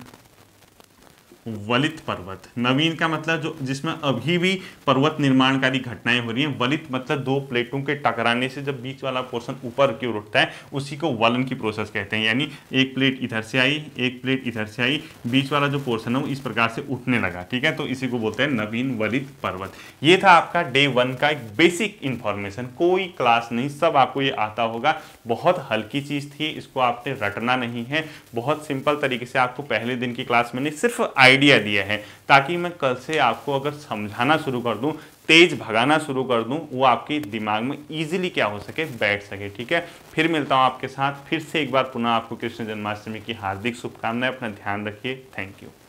वलित पर्वत नवीन का मतलब जो जिसमें अभी भी पर्वत निर्माणकारी घटनाएं हो रही हैं वलित मतलब दो प्लेटों के टकराने से जब बीच वाला पोर्शन ऊपर की ओर उठता है उसी को वलन की प्रोसेस कहते हैं यानी एक प्लेट इधर से आई एक प्लेट इधर से आई बीच वाला जो पोर्शन है वो इस प्रकार से उठने लगा ठीक है तो इसी को बोलते हैं नवीन वलित पर्वत ये था आपका डे वन का एक बेसिक इन्फॉर्मेशन कोई क्लास नहीं सब आपको ये आता होगा बहुत हल्की चीज़ थी इसको आपने रटना नहीं है बहुत सिंपल तरीके से आपको पहले दिन की क्लास में सिर्फ आई आइडिया दिए हैं ताकि मैं कल से आपको अगर समझाना शुरू कर दूँ तेज भगाना शुरू कर दूं वो आपके दिमाग में इजीली क्या हो सके बैठ सके ठीक है फिर मिलता हूं आपके साथ फिर से एक बार पुनः आपको कृष्ण जन्माष्टमी की हार्दिक शुभकामनाएं अपना ध्यान रखिए थैंक यू